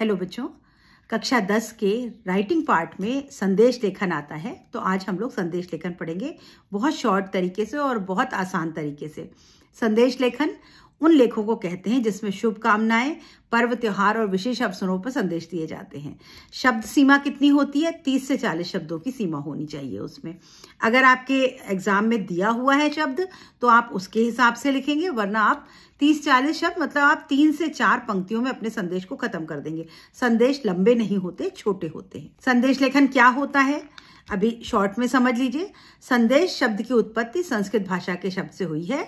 hello बच्चों कक्षा दस के राइटिंग पार्ट में संदेश लेखन आता है तो आज हम लोग संदेश लेखन पढ़ेंगे बहुत शॉर्ट तरीके से और बहुत आसान तरीके से संदेश लेखन उन लेखों को कहते हैं जिसमें शुभकामनाएं पर्व त्योहार और विशेष अवसरों पर संदेश दिए जाते हैं शब्द सीमा कितनी होती है तीस से चालीस शब्दों की सीमा होनी चाहिए उसमें अगर आपके एग्जाम में दिया हुआ है शब्द तो आप उसके हिसाब से लिखेंगे वरना आप तीस चालीस शब्द मतलब आप तीन से चार पंक्तियों में अपने संदेश को खत्म कर देंगे संदेश लंबे नहीं होते छोटे होते हैं संदेश लेखन क्या होता है अभी शॉर्ट में समझ लीजिए संदेश शब्द की उत्पत्ति संस्कृत भाषा के शब्द से हुई है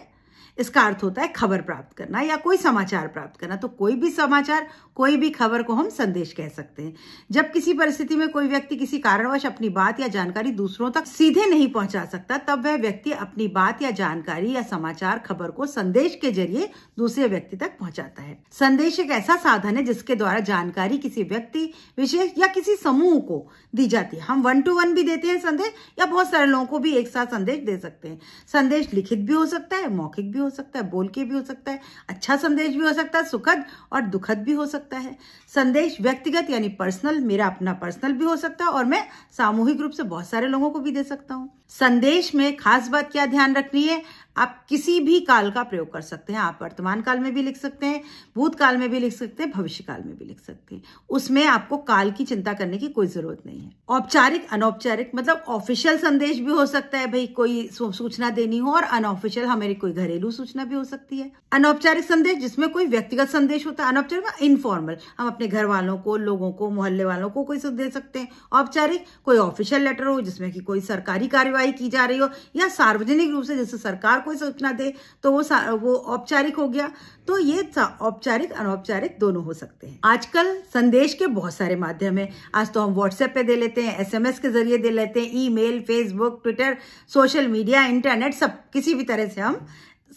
इसका अर्थ होता है खबर प्राप्त करना या कोई समाचार प्राप्त करना तो कोई भी समाचार कोई भी खबर को हम संदेश कह सकते हैं जब किसी परिस्थिति में कोई व्यक्ति किसी कारणवश अपनी बात या जानकारी दूसरों तक सीधे नहीं पहुंचा सकता तब वह व्यक्ति अपनी बात या जानकारी या समाचार खबर को संदेश के जरिए दूसरे व्यक्ति तक पहुंचाता है संदेश एक ऐसा साधन है जिसके द्वारा जानकारी किसी व्यक्ति विशेष या किसी समूह को दी जाती है हम वन टू वन भी देते हैं संदेश या बहुत सारे लोगों को भी एक साथ संदेश दे सकते हैं संदेश लिखित भी हो सकता है मौखिक भी हो हो सकता है बोल के भी हो सकता है अच्छा संदेश भी हो सकता है सुखद और दुखद भी हो सकता है संदेश व्यक्तिगत यानी पर्सनल मेरा अपना पर्सनल भी हो सकता है और मैं सामूहिक रूप से बहुत सारे लोगों को भी दे सकता हूँ संदेश में खास बात क्या ध्यान रखनी है आप किसी भी काल का प्रयोग कर सकते हैं आप वर्तमान काल में भी लिख सकते हैं भूतकाल में भी लिख सकते हैं भविष्य काल में भी लिख सकते हैं उसमें आपको काल की चिंता करने की कोई जरूरत नहीं है औपचारिक अनौपचारिक मतलब ऑफिशियल संदेश भी हो सकता है भाई कोई सूचना देनी हो और अनऑफिशियल हमारी कोई घरेलू सूचना भी हो सकती है अनौपचारिक संदेश जिसमें कोई व्यक्तिगत संदेश होता है अनौपचारिक इनफॉर्मल हम अपने घर वालों को लोगों को मोहल्ले वालों को कोई दे सकते हैं औपचारिक कोई ऑफिशियल लेटर हो जिसमें कि कोई सरकारी कार्यवाही की जा रही हो या सार्वजनिक रूप से जैसे सरकार कोई सूचना दे तो वो वो औपचारिक हो गया तो ये औपचारिक अनौपचारिक दोनों हो सकते हैं आजकल संदेश के बहुत सारे माध्यम है आज तो हम व्हाट्सएप पे दे लेते हैं एसएमएस के जरिए दे लेते हैं email Facebook Twitter social media internet सब किसी भी तरह से हम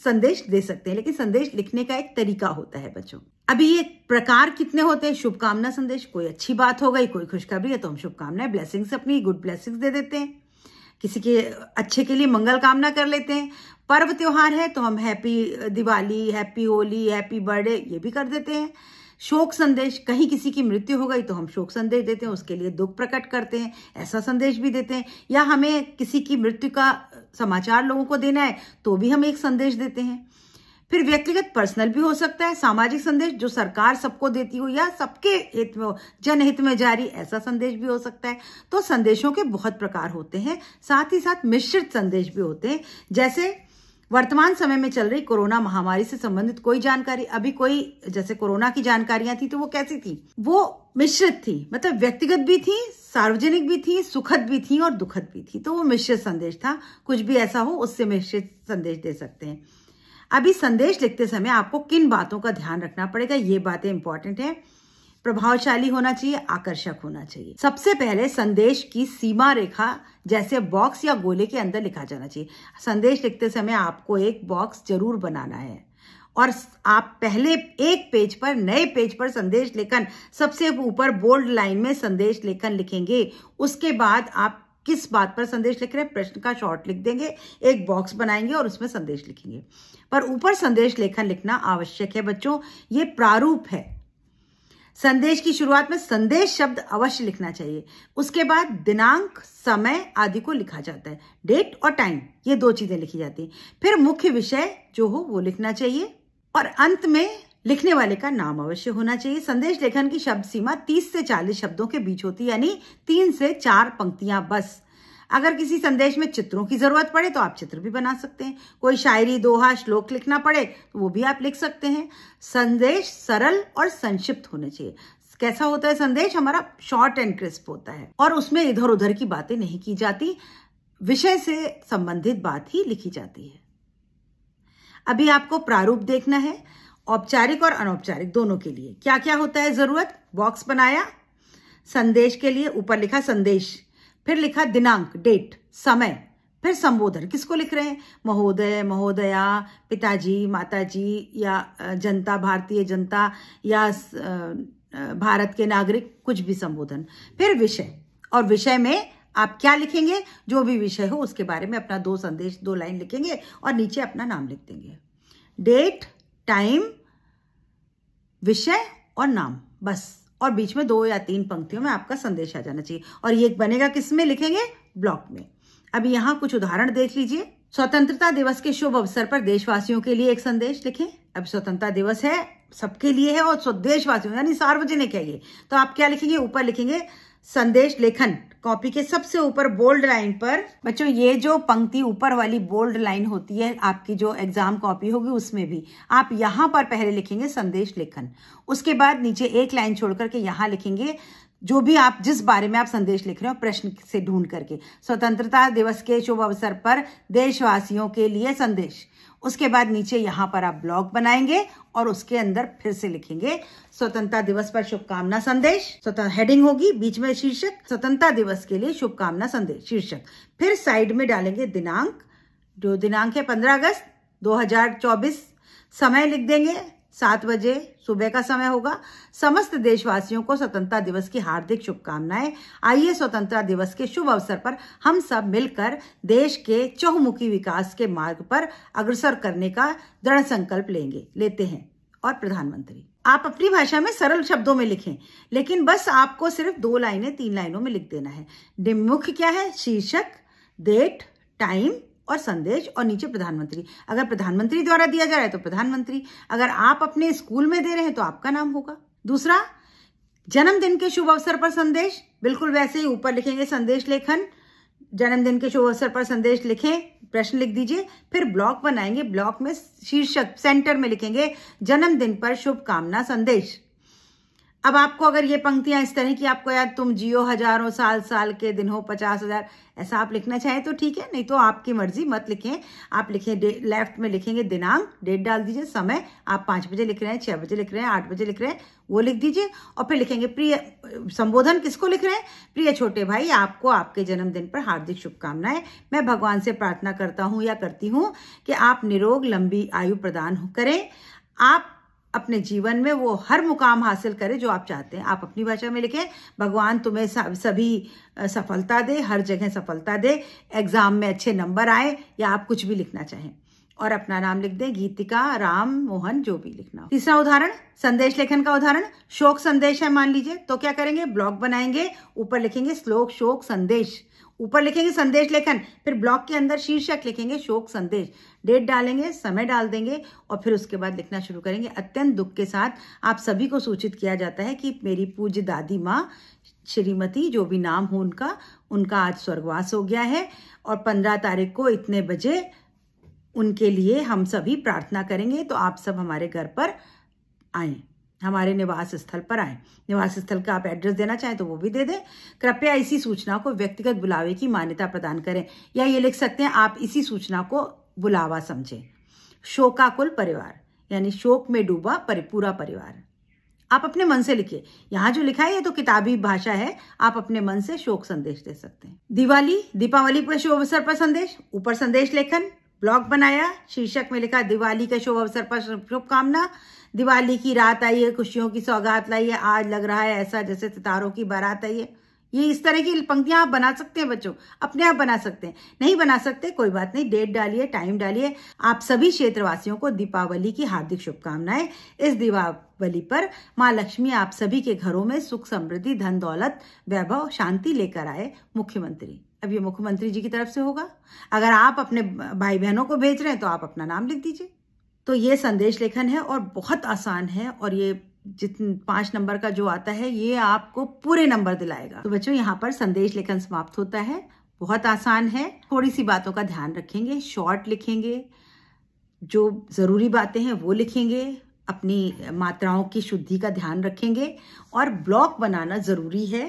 संदेश दे सकते हैं लेकिन संदेश लिखने का एक तरीका होता है बच्चों अभी ये प्रकार कितने होते हैं शुभकामना संदेश कोई अच्छी बात हो गई कोई खुशखबरी है तो हम शुभकामनाएं ब्लेसिंग्स अपनी गुड ब्लेसिंग्स दे देते हैं किसी के अच्छे के लिए मंगल कामना कर लेते हैं पर्व त्योहार है तो हम happy Diwali happy Holi happy birthday ये भी कर देते हैं शोक संदेश कहीं किसी की मृत्यु हो गई तो हम शोक संदेश देते हैं उसके लिए दुख प्रकट करते हैं ऐसा संदेश भी देते हैं या हमें किसी की मृत्यु का समाचार लोगों को देना है तो भी हम एक संदेश देते हैं फिर व्यक्तिगत पर्सनल भी हो सकता है सामाजिक संदेश जो सरकार सबको देती हो या सबके हित में हो जनहित में जारी ऐसा संदेश भी हो सकता है तो संदेशों के बहुत प्रकार होते हैं साथ ही साथ मिश्रित संदेश भी होते हैं जैसे वर्तमान समय में चल रही कोरोना महामारी से संबंधित कोई जानकारी अभी कोई जैसे कोरोना की जानकारियां थी तो वो कैसी थी वो मिश्रित थी मतलब व्यक्तिगत भी थी सार्वजनिक भी थी सुखद भी थी और दुखद भी थी तो वो मिश्रित संदेश था कुछ भी ऐसा हो उससे मिश्रित संदेश दे सकते हैं अभी संदेश लिखते समय आपको किन बातों का ध्यान रखना पड़ेगा ये बातें इंपॉर्टेंट है प्रभावशाली होना चाहिए आकर्षक होना चाहिए सबसे पहले संदेश की सीमा रेखा जैसे बॉक्स या गोले के अंदर लिखा जाना चाहिए संदेश लिखते समय आपको एक बॉक्स जरूर बनाना है और आप पहले एक पेज पर नए पेज पर संदेश लेखन सबसे ऊपर बोल्ड लाइन में संदेश लेखन लिखेंगे उसके बाद आप किस बात पर संदेश लिख रहे हैं प्रश्न का शॉर्ट लिख देंगे एक बॉक्स बनाएंगे और उसमें संदेश लिखेंगे पर ऊपर संदेश लेखन लिखना आवश्यक है बच्चों ये प्रारूप है संदेश की शुरुआत में संदेश शब्द अवश्य लिखना चाहिए उसके बाद दिनांक समय आदि को लिखा जाता है डेट और टाइम ये दो चीजें लिखी जाती हैं फिर मुख्य विषय जो हो वो लिखना चाहिए और अंत में लिखने वाले का नाम अवश्य होना चाहिए संदेश लेखन की शब्द सीमा 30 से 40 शब्दों के बीच होती है यानी तीन से चार पंक्तियां बस अगर किसी संदेश में चित्रों की ज़रूरत पड़े तो आप चित्र भी बना सकते हैं कोई शायरी दोहा श्लोक लिखना पड़े तो वो भी आप लिख सकते हैं संदेश सरल और संक्षिप्त होने चाहिए कैसा होता है संदेश हमारा शॉर्ट एंड क्रिस्प होता है और उसमें इधर उधर की बातें नहीं की जाती विषय से संबंधित बात ही लिखी जाती है अभी आपको प्रारूप देखना है औपचारिक और अनौपचारिक दोनों के लिए क्या क्या होता है जरूरत बॉक्स बनाया संदेश के लिए ऊपर लिखा संदेश फिर लिखा दिनांक डेट समय फिर संबोधन किसको लिख रहे हैं महोदय महोदया पिताजी माताजी या जनता भारतीय जनता या भारत के नागरिक कुछ भी संबोधन फिर विषय और विषय में आप क्या लिखेंगे जो भी विषय हो उसके बारे में अपना दो संदेश दो लाइन लिखेंगे और नीचे अपना नाम लिख देंगे डेट टाइम विषय और नाम बस और बीच में दो या तीन पंक्तियों में आपका संदेश आ जाना चाहिए और ये बनेगा किस में लिखेंगे ब्लॉक में अब यहाँ कुछ उदाहरण देख लीजिए स्वतंत्रता दिवस के शुभ अवसर पर देशवासियों के लिए एक संदेश लिखें अब स्वतंत्रता दिवस है सबके लिए है और देशवासियों यानी सार्वजनिक है ये तो आप क्या लिखेंगे ऊपर लिखेंगे संदेश लेखन कॉपी के सबसे ऊपर बोल्ड लाइन पर बच्चों ये जो पंक्ति ऊपर वाली बोल्ड लाइन होती है आपकी जो एग्जाम कॉपी होगी उसमें भी आप यहां पर पहले लिखेंगे संदेश लेखन उसके बाद नीचे एक लाइन छोड़ करके यहां लिखेंगे जो भी आप जिस बारे में आप संदेश लिख रहे हो प्रश्न से ढूंढ करके स्वतंत्रता दिवस के शुभ अवसर पर देशवासियों के लिए संदेश उसके बाद नीचे यहाँ पर आप ब्लॉग बनाएंगे और उसके अंदर फिर से लिखेंगे स्वतंत्रता दिवस पर शुभकामना संदेश स्वतंत्र हेडिंग होगी बीच में शीर्षक स्वतंत्रता दिवस के लिए शुभकामना संदेश शीर्षक फिर साइड में डालेंगे दिनांक जो दिनांक है पंद्रह अगस्त दो समय लिख देंगे सात बजे सुबह का समय होगा समस्त देशवासियों को स्वतंत्रता दिवस की हार्दिक शुभकामनाएं आइए स्वतंत्रता दिवस के शुभ अवसर पर हम सब मिलकर देश के चहुमुखी विकास के मार्ग पर अग्रसर करने का दृढ़ संकल्प लेंगे लेते हैं और प्रधानमंत्री आप अपनी भाषा में सरल शब्दों में लिखें लेकिन बस आपको सिर्फ दो लाइनें तीन लाइनों में लिख देना है मुख्य क्या है शीर्षक डेट टाइम और संदेश और नीचे प्रधानमंत्री अगर प्रधानमंत्री द्वारा दिया जा रहा है तो प्रधानमंत्री अगर आप अपने स्कूल में दे रहे हैं तो आपका नाम होगा दूसरा जन्मदिन के शुभ अवसर पर संदेश बिल्कुल वैसे ही ऊपर लिखेंगे संदेश लेखन जन्मदिन के शुभ अवसर पर संदेश लिखें प्रश्न लिख दीजिए फिर ब्लॉक बनाएंगे ब्लॉक में शीर्षक सेंटर में लिखेंगे जन्मदिन पर शुभकामना संदेश अब आपको अगर ये पंक्तियां इस तरह की आपको यार तुम जियो हजारों साल साल के दिन हो पचास हजार ऐसा आप लिखना चाहें तो ठीक है नहीं तो आपकी मर्जी मत लिखें आप लिखें लेफ्ट में लिखेंगे दिनांक डेट डाल दीजिए समय आप पाँच बजे लिख रहे हैं छः बजे लिख रहे हैं आठ बजे लिख रहे हैं वो लिख दीजिए और फिर लिखेंगे प्रिय संबोधन किसको लिख रहे हैं प्रिय छोटे भाई आपको आपके जन्मदिन पर हार्दिक शुभकामनाएं मैं भगवान से प्रार्थना करता हूँ या करती हूँ कि आप निरोग लंबी आयु प्रदान करें आप अपने जीवन में वो हर मुकाम हासिल करें जो आप चाहते हैं आप अपनी भाषा में लिखें भगवान तुम्हें सभी सफलता दे हर जगह सफलता दे एग्ज़ाम में अच्छे नंबर आए या आप कुछ भी लिखना चाहें और अपना नाम लिख दें गीतिका राम मोहन जो भी लिखना हो तीसरा उदाहरण संदेश लेखन का उदाहरण शोक संदेश है मान लीजिए तो क्या करेंगे ब्लॉग बनाएंगे ऊपर लिखेंगे श्लोक शोक संदेश ऊपर लिखेंगे संदेश लेखन फिर ब्लॉग के अंदर शीर्षक लिखेंगे शोक संदेश डेट डालेंगे समय डाल देंगे और फिर उसके बाद लिखना शुरू करेंगे अत्यंत दुख के साथ आप सभी को सूचित किया जाता है कि मेरी पूज्य दादी माँ श्रीमती जो भी नाम हो उनका उनका आज स्वर्गवास हो गया है और पंद्रह तारीख को इतने बजे उनके लिए हम सभी प्रार्थना करेंगे तो आप सब हमारे घर पर आएँ हमारे निवास स्थल पर आए निवास स्थल का आप एड्रेस देना चाहें तो वो भी दे दें कृपया इसी सूचना को व्यक्तिगत बुलावे की मान्यता प्रदान करें या ये लिख सकते हैं आप इसी सूचना को बुलावा समझें शोकाकुल परिवार यानी शोक में डूबा परि, पूरा परिवार आप अपने मन से लिखिए यहाँ जो लिखा है ये तो किताबी भाषा है आप अपने मन से शोक संदेश दे सकते हैं दिवाली दीपावली पर शुभ अवसर पर संदेश ऊपर संदेश लेखन ब्लॉग बनाया शीर्षक में लिखा दिवाली के शुभ अवसर पर शुभकामना दिवाली की रात आई है खुशियों की सौगात लाई है आज लग रहा है ऐसा जैसे सितारों की बारात आई है ये इस तरह की पंक्तियां आप बना सकते हैं बच्चों अपने आप बना सकते हैं नहीं बना सकते कोई बात नहीं डेट डालिए टाइम डालिए आप सभी क्षेत्रवासियों को दीपावली की हार्दिक शुभकामनाएं इस दीपावली पर माँ लक्ष्मी आप सभी के घरों में सुख समृद्धि धन दौलत वैभव शांति लेकर आए मुख्यमंत्री अब ये मुख्यमंत्री जी की तरफ से होगा अगर आप अपने भाई बहनों को भेज रहे हैं तो आप अपना नाम लिख दीजिए तो ये संदेश लेखन है और बहुत आसान है और ये जितने पाँच नंबर का जो आता है ये आपको पूरे नंबर दिलाएगा तो बच्चों यहाँ पर संदेश लेखन समाप्त होता है बहुत आसान है थोड़ी सी बातों का ध्यान रखेंगे शॉर्ट लिखेंगे जो ज़रूरी बातें हैं वो लिखेंगे अपनी मात्राओं की शुद्धि का ध्यान रखेंगे और ब्लॉक बनाना ज़रूरी है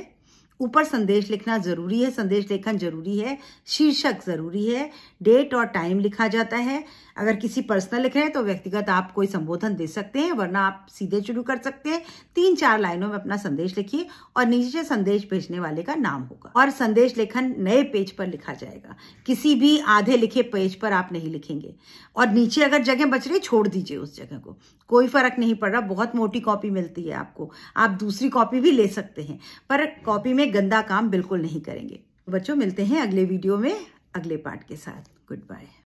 ऊपर संदेश लिखना ज़रूरी है संदेश लेखन ज़रूरी है शीर्षक ज़रूरी है डेट और टाइम लिखा जाता है अगर किसी पर्सनल लिख रहे हैं तो व्यक्तिगत आप कोई संबोधन दे सकते हैं वरना आप सीधे शुरू कर सकते हैं तीन चार लाइनों में अपना संदेश लिखिए और नीचे संदेश भेजने वाले का नाम होगा और संदेश लेखन नए पेज पर लिखा जाएगा किसी भी आधे लिखे पेज पर आप नहीं लिखेंगे और नीचे अगर जगह बच रही छोड़ दीजिए उस जगह को कोई फर्क नहीं पड़ रहा बहुत मोटी कॉपी मिलती है आपको आप दूसरी कॉपी भी ले सकते हैं पर कॉपी में गंदा काम बिल्कुल नहीं करेंगे बच्चों मिलते हैं अगले वीडियो में अगले पार्ट के साथ गुड बाय